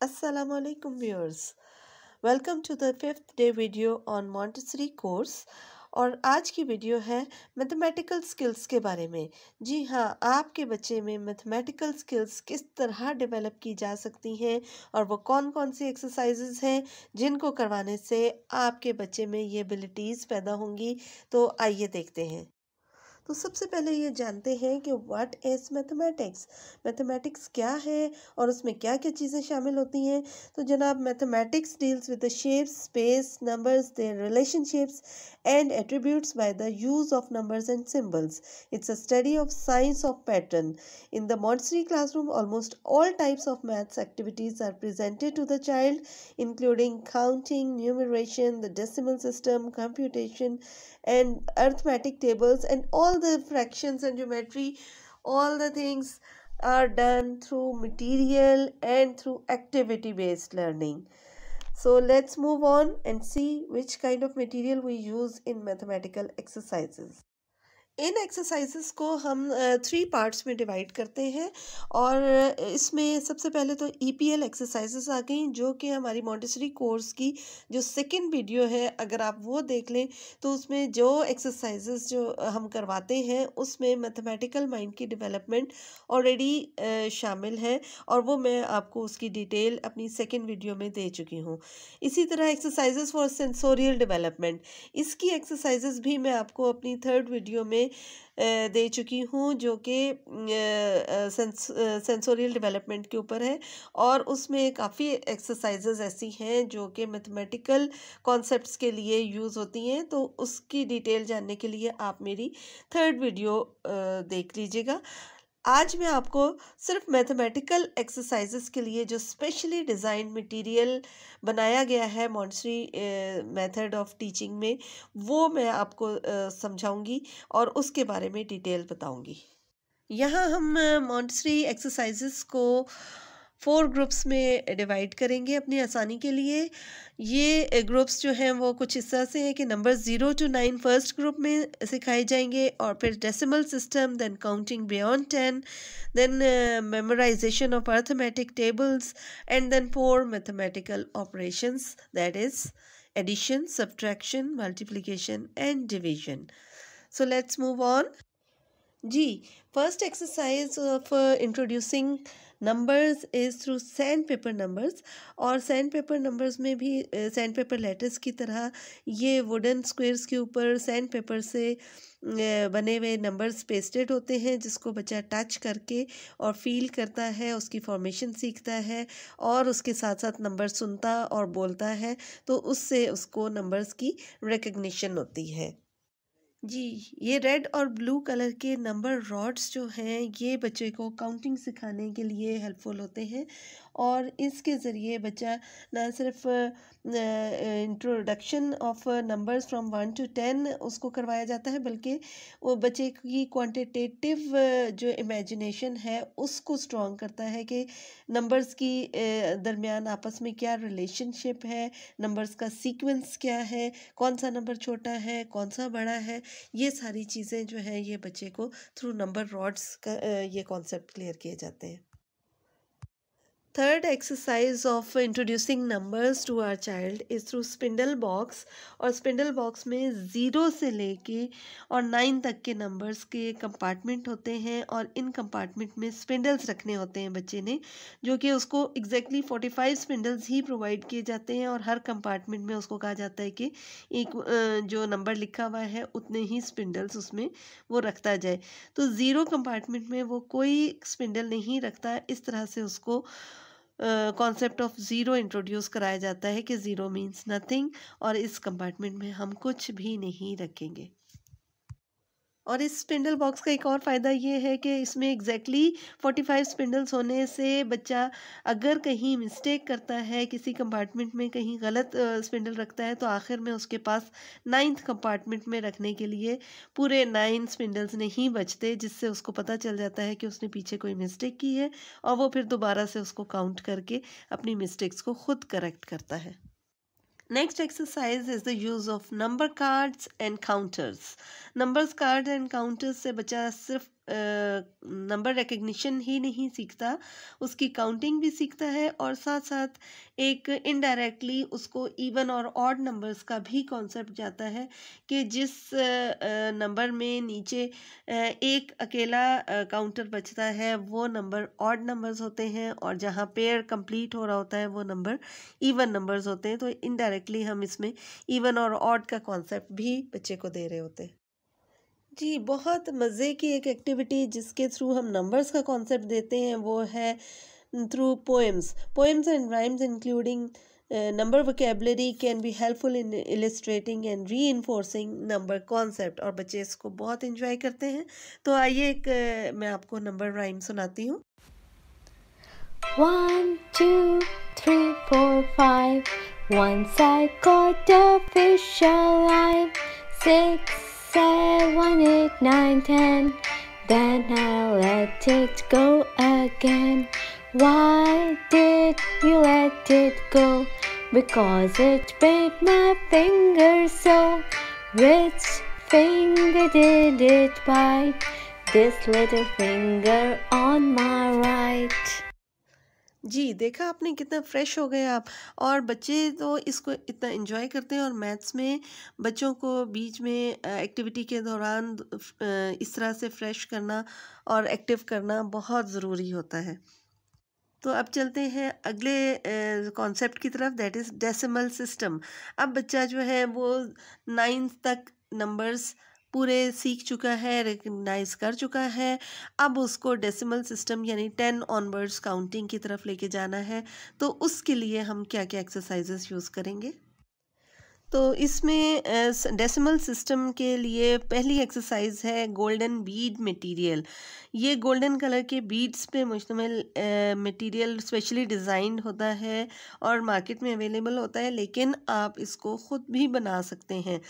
alaikum viewers. Welcome to the fifth day video on Montessori course. और आज की video है मैथमेटिकल स्किल्स के बारे में जी हाँ आपके बच्चे में मैथमेटिकल स्किल्स किस तरह डेवलप की जा सकती हैं और वो कौन कौन सी एक्सरसाइजेज हैं जिनको करवाने से आपके बच्चे में ये एबिलिटीज़ पैदा होंगी तो आइए देखते हैं तो सबसे पहले ये जानते हैं कि वाट इज़ मैथमेटिक्स मैथमेटिक्स क्या है और उसमें क्या क्या चीज़ें शामिल होती हैं तो जनाब mathematics deals with the shapes space numbers their relationships and attributes by the use of numbers and symbols it's a study of science of pattern in the Montessori classroom almost all types of maths activities are presented to the child including counting numeration the decimal system computation and arithmetic tables and all the fractions and geometry all the things are done through material and through activity based learning so let's move on and see which kind of material we use in mathematical exercises इन exercises को हम three parts में divide करते हैं और इसमें सबसे पहले तो ईपीएल e एक्सरसाइजेस आ गई जो कि हमारी मॉन्टेसरी कोर्स की जो सेकंड वीडियो है अगर आप वो देख लें तो उसमें जो एक्सरसाइजेस जो हम करवाते हैं उसमें मैथमेटिकल माइंड की डेवलपमेंट ऑलरेडी शामिल है और वो मैं आपको उसकी डिटेल अपनी सेकेंड वीडियो में दे चुकी हूँ इसी तरह एक्सरसाइजेस फॉर सेंसोरियल डिवेलपमेंट इसकी एक्सरसाइजेस भी मैं आपको अपनी थर्ड वीडियो में दे चुकी हूँ जो कि सेंस, सेंसोरियल डेवलपमेंट के ऊपर है और उसमें काफ़ी एक्सरसाइजेज ऐसी हैं जो कि मैथमेटिकल कॉन्सेप्ट्स के लिए यूज़ होती हैं तो उसकी डिटेल जानने के लिए आप मेरी थर्ड वीडियो देख लीजिएगा आज मैं आपको सिर्फ मैथमेटिकल एक्सरसाइजेस के लिए जो स्पेशली डिज़ाइन मटेरियल बनाया गया है मॉन्सरी मेथड ऑफ टीचिंग में वो मैं आपको समझाऊंगी और उसके बारे में डिटेल बताऊंगी यहाँ हम मॉन्सरी एक्सरसाइजेस को फोर ग्रुप्स में डिवाइड करेंगे अपनी आसानी के लिए ये ग्रुप्स जो हैं वो कुछ इस तरह से हैं कि number zero to nine first group में सिखाए जाएंगे और फिर decimal system then counting beyond ten then memorization of arithmetic tables and then four mathematical operation that is addition subtraction multiplication and division so let's move on जी first exercise of introducing numbers is through sand paper numbers और sand paper numbers में भी sand paper letters की तरह ये wooden squares के ऊपर sand paper से बने हुए नंबर्स पेस्टेड होते हैं जिसको बच्चा टच करके और फील करता है उसकी फॉर्मेशन सीखता है और उसके साथ साथ नंबर सुनता और बोलता है तो उससे उसको नंबर्स की रिकग्निशन होती है जी ये रेड और ब्लू कलर के नंबर रॉड्स जो हैं ये बच्चे को काउंटिंग सिखाने के लिए हेल्पफुल होते हैं और इसके ज़रिए बच्चा ना सिर्फ introduction of numbers from one to ten उसको करवाया जाता है बल्कि वो बच्चे की क्वांटिटेटिव जो इमेजिनेशन है उसको स्ट्रॉन्ग करता है कि नंबर्स की दरमियान आपस में क्या रिलेशनशिप है नंबर्स का सीक्वेंस क्या है कौन सा नंबर छोटा है कौन सा बड़ा है ये सारी चीज़ें जो हैं ये बच्चे को थ्रू नंबर रॉड्स का ये कॉन्सेप्ट क्लियर किए जाते हैं Third exercise of introducing numbers to our child is through spindle box और spindle box में ज़ीरो से लेके और नाइन तक के numbers के compartment होते हैं और इन compartment में spindles रखने होते हैं बच्चे ने जो कि उसको exactly फोर्टी फाइव स्पिंडल्स ही प्रोवाइड किए जाते हैं और हर कंपार्टमेंट में उसको कहा जाता है कि एक जो नंबर लिखा हुआ है उतने ही स्पिंडल्स उसमें वो रखता जाए तो ज़ीरो कंपार्टमेंट में वो कोई स्पिंडल नहीं रखता इस तरह से उसको कॉन्सेप्ट ऑफ ज़ीरो इंट्रोड्यूस कराया जाता है कि ज़ीरो मीन्स नथिंग और इस कंपार्टमेंट में हम कुछ भी नहीं रखेंगे और इस स्पिंडल बॉक्स का एक और फ़ायदा ये है कि इसमें एग्जैक्टली फोर्टी फाइव स्पिंडल्स होने से बच्चा अगर कहीं मिस्टेक करता है किसी कंपार्टमेंट में कहीं गलत स्पिंडल रखता है तो आखिर में उसके पास नाइन्थ कंपार्टमेंट में रखने के लिए पूरे नाइन स्पिंडल्स नहीं बचते जिससे उसको पता चल जाता है कि उसने पीछे कोई मिस्टेक की है और वो फिर दोबारा से उसको काउंट करके अपनी मिस्टेक्स को खुद करेक्ट करता है Next exercise is the use of number cards and counters. Numbers card and counters से बच्चा सिर्फ नंबर रिकग्निशन ही नहीं सीखता उसकी काउंटिंग भी सीखता है और साथ साथ एक इनडायरेक्टली उसको इवन और ऑड नंबर्स का भी कॉन्सेप्ट जाता है कि जिस नंबर में नीचे एक अकेला काउंटर बचता है वो नंबर ऑड नंबर्स होते हैं और जहाँ पेयर कंप्लीट हो रहा होता है वो नंबर इवन नंबर्स होते हैं तो इनडायरेक्टली हम इसमें इवन और ऑड का कॉन्सेप्ट भी बच्चे को दे रहे होते हैं जी बहुत मज़े की एक एक्टिविटी जिसके थ्रू हम नंबर्स का कॉन्सेप्ट देते हैं वो है through poems poems and rhymes including number vocabulary can be helpful in illustrating and reinforcing number concept और बच्चे इसको बहुत इंजॉय करते हैं तो आइए एक uh, मैं आपको नंबर राइम सुनाती हूँ One, two, three, four, five. Once I caught a fish alive. Six, I it Then I let it go again. Why did you let it go? Because it bit my finger so. Which finger did it bite? This little finger on my right. जी देखा आपने कितना fresh हो गए आप और बच्चे तो इसको इतना इन्जॉय करते हैं और मैथ्स में बच्चों को बीच में एक्टिविटी के दौरान इस तरह से फ्रेश करना और एक्टिव करना बहुत ज़रूरी होता है तो अब चलते हैं अगले कॉन्सेप्ट की तरफ दैट इज़ डेसिमल सिस्टम अब बच्चा जो है वो नाइन्थ तक नंबर्स पूरे सीख चुका है रिकग्नाइज कर चुका है अब उसको डेसिमल सिस्टम यानी टेन ऑनवर्ड्स काउंटिंग की तरफ लेके जाना है तो उसके लिए हम क्या क्या एक्सरसाइजेस यूज़ करेंगे तो इसमें डेसिमल सिस्टम के लिए पहली एक्सरसाइज है गोल्डन बीड मटेरियल ये गोल्डन कलर के बीड्स पे मुश्तम मटेरियल स्पेशली डिज़ाइन होता है और मार्केट में अवेलेबल होता है लेकिन आप इसको ख़ुद भी बना सकते हैं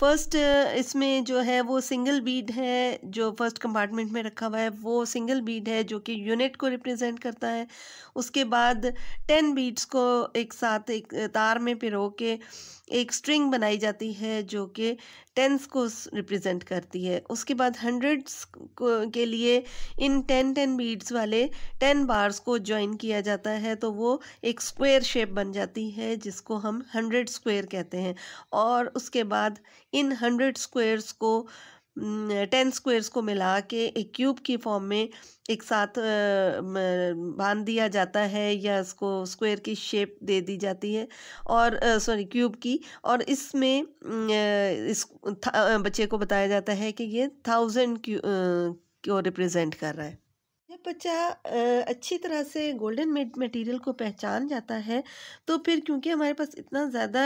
फर्स्ट uh, इसमें जो है वो सिंगल बीड है जो फर्स्ट कंपार्टमेंट में रखा हुआ है वो सिंगल बीड है जो कि यूनिट को रिप्रेजेंट करता है उसके बाद टेन बीड्स को एक साथ एक तार में पिरो के एक स्ट्रिंग बनाई जाती है जो कि टेंस को रिप्रेजेंट करती है उसके बाद हंड्रेड्स के लिए इन टेन टेन बीड्स वाले टेन बार्स को ज्वाइन किया जाता है तो वो एक स्क्वायर शेप बन जाती है जिसको हम हंड्रेड स्क्वायर कहते हैं और उसके बाद इन हंड्रेड स्क्वायर्स को टेन स्क्वेयर्स को मिला के एक क्यूब की फॉर्म में एक साथ बांध दिया जाता है या इसको स्क्वायर की शेप दे दी जाती है और सॉरी क्यूब की और इसमें इस बच्चे को बताया जाता है कि ये थाउजेंड को रिप्रेजेंट कर रहा है जब बच्चा अच्छी तरह से गोल्डन मेड मटेरियल को पहचान जाता है तो फिर क्योंकि हमारे पास इतना ज़्यादा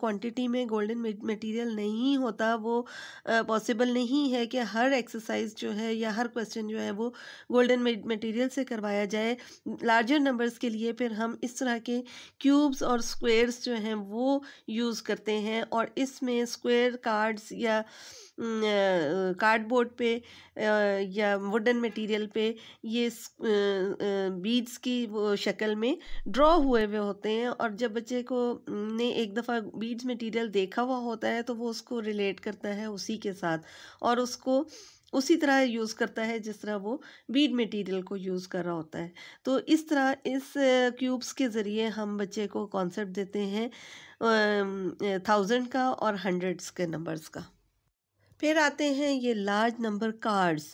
क्वांटिटी में गोल्डन मेड मटेरियल नहीं होता वो पॉसिबल नहीं है कि हर एक्सरसाइज जो है या हर क्वेश्चन जो है वो गोल्डन मेड मटेरियल से करवाया जाए लार्जर नंबर्स के लिए फिर हम इस तरह के क्यूब्स और स्क्वेयर्स जो हैं वो यूज़ करते हैं और इसमें स्क्वेयर कार्ड्स या कार्डबोर्ड पे या वुडन मटेरियल पे ये बीड्स की वो शक्ल में ड्रॉ हुए हुए होते हैं और जब बच्चे को ने एक दफ़ा बीड्स मटेरियल देखा हुआ होता है तो वो उसको रिलेट करता है उसी के साथ और उसको उसी तरह यूज़ करता है जिस तरह वो बीड मटेरियल को यूज़ कर रहा होता है तो इस तरह इस क्यूब्स के ज़रिए हम बच्चे को कॉन्सेप्ट देते हैं थाउजेंड का और हंड्रेड्स के नंबर्स का फिर आते हैं ये लार्ज नंबर कार्ड्स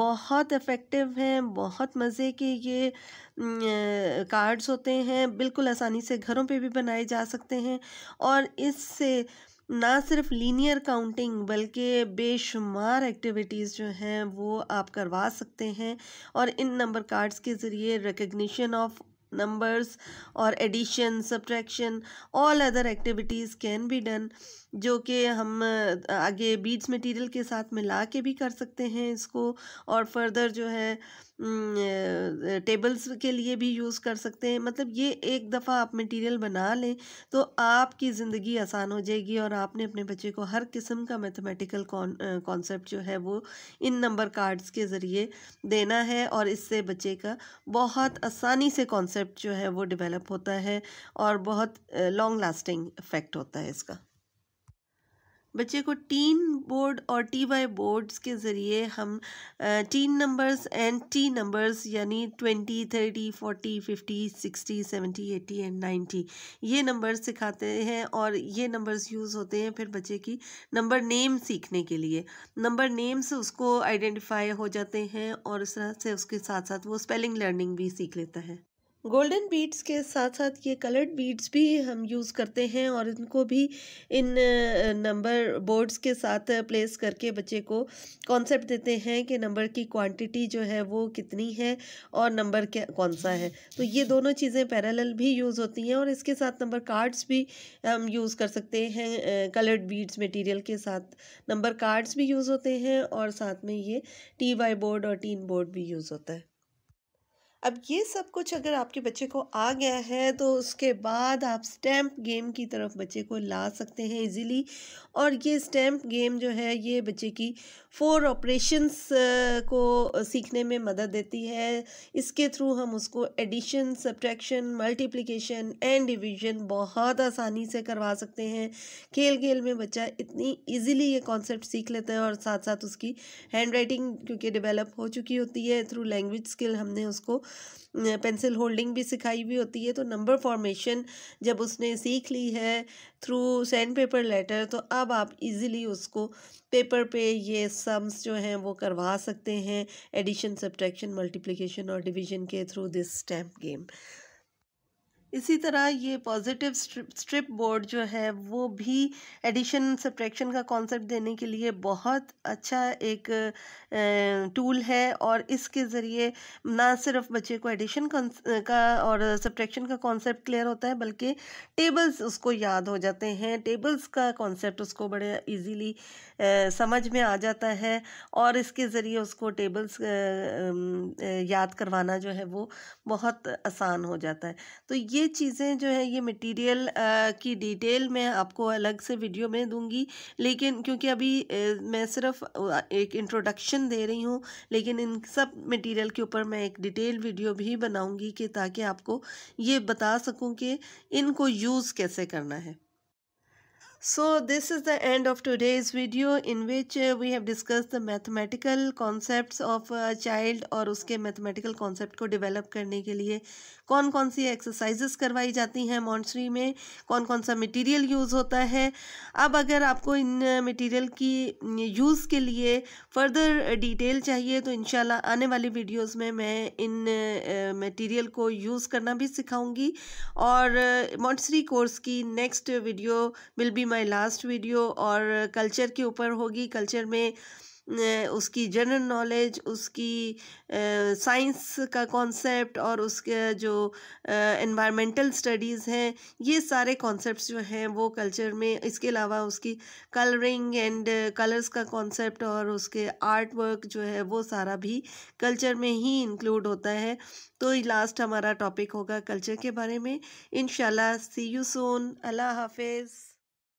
बहुत इफ़ेक्टिव हैं बहुत मज़े के ये कार्ड्स होते हैं बिल्कुल आसानी से घरों पे भी बनाए जा सकते हैं और इससे ना सिर्फ लीनियर काउंटिंग बल्कि बेशुमार एक्टिविटीज़ जो हैं वो आप करवा सकते हैं और इन नंबर कार्ड्स के ज़रिए रिकग्निशन ऑफ नंबर्स और addition subtraction all other activities can be done जो कि हम आगे बीड्स मटेरियल के साथ मिला के भी कर सकते हैं इसको और फर्दर जो है टेबल्स के लिए भी यूज़ कर सकते हैं मतलब ये एक दफ़ा आप मटेरियल बना लें तो आपकी ज़िंदगी आसान हो जाएगी और आपने अपने बच्चे को हर किस्म का मैथमेटिकल कॉन्सेप्ट जो है वो इन नंबर कार्ड्स के ज़रिए देना है और इससे बच्चे का बहुत आसानी से कॉन्सेप्ट जो है वो डिवेलप होता है और बहुत लॉन्ग लास्टिंग इफ़ेक्ट होता है इसका बच्चे को टीन बोर्ड और टी वाई बोर्ड्स के ज़रिए हम teen numbers and T numbers यानी twenty thirty forty fifty sixty seventy eighty and ninety ये नंबर्स सिखाते हैं और ये नंबर्स यूज़ होते हैं फिर बच्चे की नंबर नेम सीखने के लिए नंबर नेम्स उसको आइडेंटिफाई हो जाते हैं और उस तरह से उसके साथ साथ वो स्पेलिंग लर्निंग भी सीख लेता है गोल्डन बीड्स के साथ साथ ये कलर्ड बीड्स भी हम यूज़ करते हैं और इनको भी इन नंबर बोर्ड्स के साथ प्लेस करके बच्चे को कॉन्सेप्ट देते हैं कि नंबर की क्वांटिटी जो है वो कितनी है और नंबर क्या कौन सा है तो ये दोनों चीज़ें पैरेलल भी यूज़ होती हैं और इसके साथ नंबर कार्ड्स भी हम यूज़ कर सकते हैं कलर्ड बीड्स मटीरियल के साथ नंबर कार्ड्स भी यूज़ होते हैं और साथ में ये टी वाई बोर्ड और टीन बोर्ड भी यूज़ होता है अब ये सब कुछ अगर आपके बच्चे को आ गया है तो उसके बाद आप स्टैम्प गेम की तरफ बच्चे को ला सकते हैं इजीली और ये स्टैम्प गेम जो है ये बच्चे की फोर ऑपरेशंस को सीखने में मदद देती है इसके थ्रू हम उसको addition subtraction multiplication and division बहुत आसानी से करवा सकते हैं खेल खेल में बच्चा इतनी ईजिली ये कॉन्सेप्ट सीख लेता है और साथ साथ उसकी हैंड राइटिंग क्योंकि डेवलप हो चुकी होती है थ्रू लैंग्वेज स्किल हमने उसको पेंसिल होल्डिंग भी सिखाई हुई होती है तो नंबर फॉर्मेशन जब उसने सीख ली है थ्रू सैंड पेपर लेटर तो अब आप इजीली उसको पेपर पे ये सम्स जो हैं वो करवा सकते हैं एडिशन सब्ट्रैक्शन मल्टीप्लिकेशन और डिवीजन के थ्रू दिस स्टैम्प गेम इसी तरह ये पॉजिटिव स्ट्रिप, स्ट्रिप बोर्ड जो है वो भी एडिशन सब्ट्रैक्शन का कॉन्सेप्ट देने के लिए बहुत अच्छा एक टूल है और इसके ज़रिए ना सिर्फ बच्चे को एडिशन का और सब्ट्रैक्शन का कॉन्सेप्ट क्लियर होता है बल्कि टेबल्स उसको याद हो जाते हैं टेबल्स का कॉन्सेप्ट उसको बड़े इजीली समझ में आ जाता है और इसके ज़रिए उसको टेबल्स याद करवाना जो है वो बहुत आसान हो जाता है तो ये चीज़ें जो है ये मटेरियल की डिटेल मैं आपको अलग से वीडियो में दूंगी लेकिन क्योंकि अभी मैं सिर्फ एक इंट्रोडक्शन दे रही हूँ लेकिन इन सब मटेरियल के ऊपर मैं एक डिटेल वीडियो भी बनाऊंगी कि ताकि आपको ये बता सकूँ कि इनको यूज़ कैसे करना है So this is the end of today's video in which uh, we have discussed the mathematical concepts of a child और उसके mathematical concept को develop करने के लिए कौन कौन सी exercises करवाई जाती हैं मॉन्सरी में कौन कौन सा material use होता है अब अगर आपको इन material की use के लिए further detail चाहिए तो इनशाला आने वाली videos में मैं इन uh, material को use करना भी सिखाऊंगी और uh, मॉन्सरी course की next video will be my last video और कल्चर के ऊपर होगी कल्चर में उसकी जनरल नॉलेज उसकी साइंस का कॉन्सेप्ट और उसके जो इन्वायरमेंटल स्टडीज़ हैं ये सारे कॉन्सेप्ट्स जो हैं वो कल्चर में इसके अलावा उसकी कलरिंग एंड कलर्स का कॉन्सेप्ट और उसके आर्ट वर्क जो है वो सारा भी कल्चर में ही इंक्लूड होता है तो लास्ट हमारा टॉपिक होगा कल्चर के बारे में इन सी यू सोन अल्लाह हाफिज़